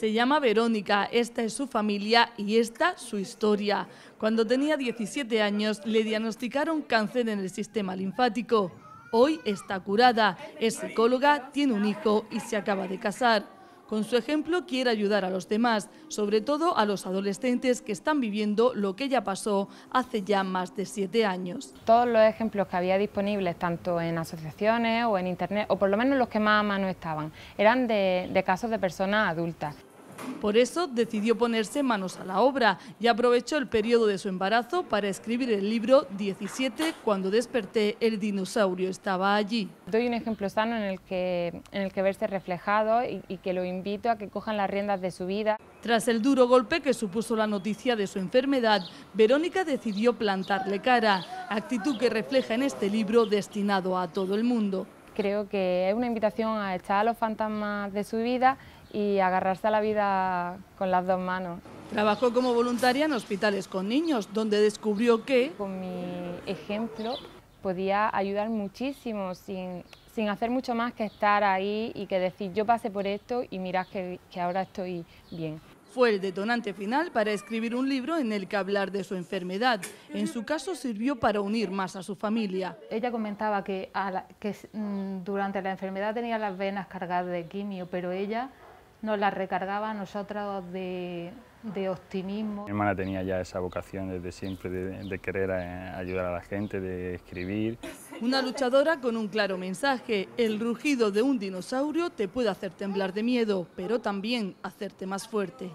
Se llama Verónica, esta es su familia y esta su historia. Cuando tenía 17 años le diagnosticaron cáncer en el sistema linfático. Hoy está curada, es psicóloga, tiene un hijo y se acaba de casar. Con su ejemplo quiere ayudar a los demás, sobre todo a los adolescentes que están viviendo lo que ya pasó hace ya más de siete años. Todos los ejemplos que había disponibles, tanto en asociaciones o en internet, o por lo menos los que más a mano estaban, eran de, de casos de personas adultas. Por eso decidió ponerse manos a la obra y aprovechó el periodo de su embarazo para escribir el libro 17, Cuando desperté, el dinosaurio estaba allí. Doy un ejemplo sano en el que, en el que verse reflejado y, y que lo invito a que cojan las riendas de su vida. Tras el duro golpe que supuso la noticia de su enfermedad, Verónica decidió plantarle cara, actitud que refleja en este libro destinado a todo el mundo. Creo que es una invitación a echar a los fantasmas de su vida y agarrarse a la vida con las dos manos. Trabajó como voluntaria en hospitales con niños, donde descubrió que... Con mi ejemplo podía ayudar muchísimo sin, hacer mucho más que estar ahí y que decir yo pasé por esto y mira que, ahora estoy bien. Fue el detonante final para escribir un libro en el que hablar de su enfermedad. En su caso sirvió para unir más a su familia. Ella comentaba que, que mm, durante la enfermedad tenía las venas cargadas de quimio, pero ella nos la recargaba a nosotros de, de optimismo. Mi hermana tenía ya esa vocación desde siempre de, querer eh, ayudar a la gente, de escribir. Una luchadora con un claro mensaje, el rugido de un dinosaurio te puede hacer temblar de miedo, pero también hacerte más fuerte.